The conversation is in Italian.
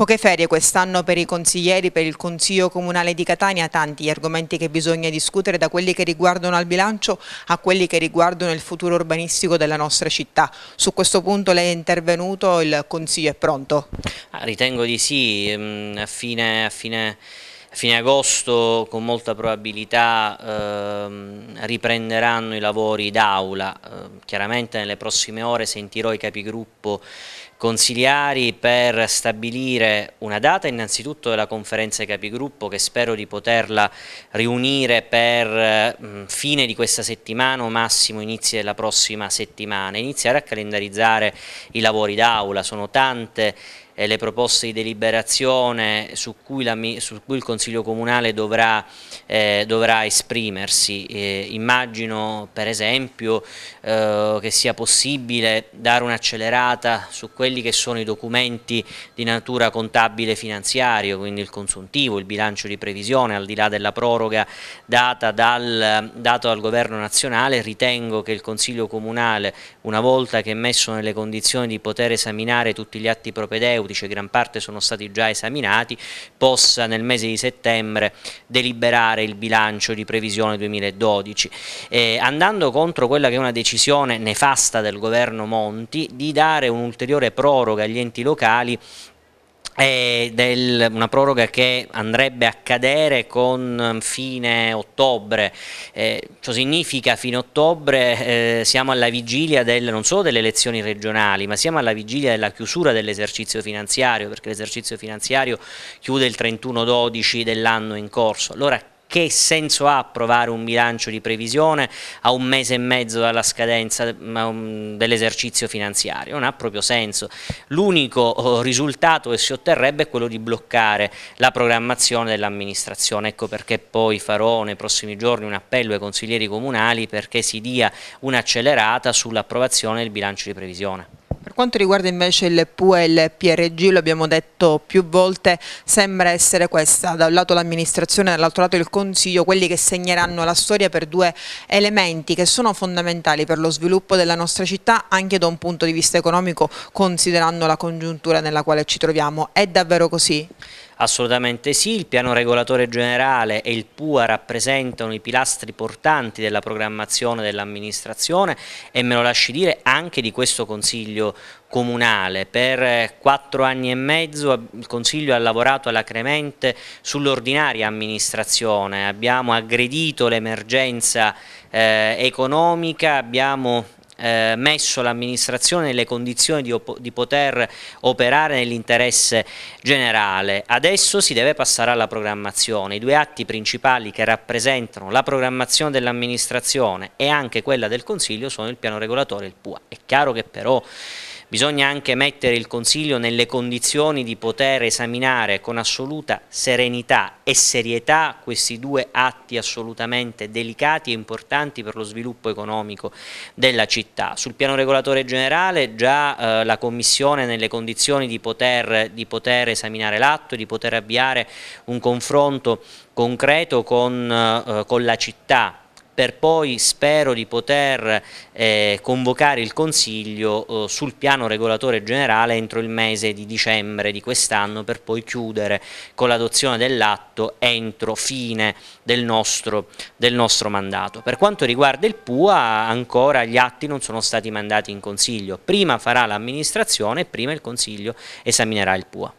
Poche ferie quest'anno per i consiglieri, per il Consiglio Comunale di Catania, tanti gli argomenti che bisogna discutere da quelli che riguardano al bilancio a quelli che riguardano il futuro urbanistico della nostra città. Su questo punto lei è intervenuto, il Consiglio è pronto? Ah, ritengo di sì, ehm, a fine, a fine, a fine agosto con molta probabilità eh, riprenderanno i lavori d'aula, ehm, chiaramente nelle prossime ore sentirò i capigruppo consigliari per stabilire una data innanzitutto della conferenza dei capigruppo che spero di poterla riunire per mm, fine di questa settimana o massimo inizio della prossima settimana, iniziare a calendarizzare i lavori d'aula, sono tante le proposte di deliberazione su cui, la, su cui il Consiglio Comunale dovrà, eh, dovrà esprimersi. Eh, immagino per esempio eh, che sia possibile dare un'accelerata su quelli che sono i documenti di natura contabile finanziario, quindi il consuntivo, il bilancio di previsione, al di là della proroga data dal, dato dal Governo nazionale, ritengo che il Consiglio Comunale una volta che è messo nelle condizioni di poter esaminare tutti gli atti propedeuti codice, gran parte sono stati già esaminati, possa nel mese di settembre deliberare il bilancio di previsione 2012, eh, andando contro quella che è una decisione nefasta del governo Monti di dare un'ulteriore proroga agli enti locali del, una proroga che andrebbe a cadere con ehm, fine ottobre, eh, ciò significa fine ottobre eh, siamo alla vigilia del, non solo delle elezioni regionali ma siamo alla vigilia della chiusura dell'esercizio finanziario perché l'esercizio finanziario chiude il 31-12 dell'anno in corso, allora che senso ha approvare un bilancio di previsione a un mese e mezzo dalla scadenza mm, dell'esercizio finanziario? Non ha proprio senso. L'unico oh, risultato che si otterrebbe è quello di bloccare la programmazione dell'amministrazione. Ecco perché poi farò nei prossimi giorni un appello ai consiglieri comunali perché si dia un'accelerata sull'approvazione del bilancio di previsione quanto riguarda invece il PUL PRG, lo abbiamo detto più volte, sembra essere questa, da un lato l'amministrazione, dall'altro lato il Consiglio, quelli che segneranno la storia per due elementi che sono fondamentali per lo sviluppo della nostra città anche da un punto di vista economico, considerando la congiuntura nella quale ci troviamo. È davvero così? Assolutamente sì, il piano regolatore generale e il PUA rappresentano i pilastri portanti della programmazione dell'amministrazione e me lo lasci dire anche di questo Consiglio comunale. Per eh, quattro anni e mezzo il Consiglio ha lavorato alacremente sull'ordinaria amministrazione, abbiamo aggredito l'emergenza eh, economica, abbiamo eh, messo l'amministrazione nelle condizioni di, di poter operare nell'interesse generale. Adesso si deve passare alla programmazione. I due atti principali che rappresentano la programmazione dell'amministrazione e anche quella del Consiglio sono il piano regolatore e il PUA. È chiaro che però Bisogna anche mettere il Consiglio nelle condizioni di poter esaminare con assoluta serenità e serietà questi due atti assolutamente delicati e importanti per lo sviluppo economico della città. Sul piano regolatore generale già eh, la Commissione è nelle condizioni di poter, di poter esaminare l'atto, di poter avviare un confronto concreto con, eh, con la città per poi spero di poter eh, convocare il Consiglio eh, sul piano regolatore generale entro il mese di dicembre di quest'anno per poi chiudere con l'adozione dell'atto entro fine del nostro, del nostro mandato. Per quanto riguarda il PUA ancora gli atti non sono stati mandati in Consiglio, prima farà l'amministrazione e prima il Consiglio esaminerà il PUA.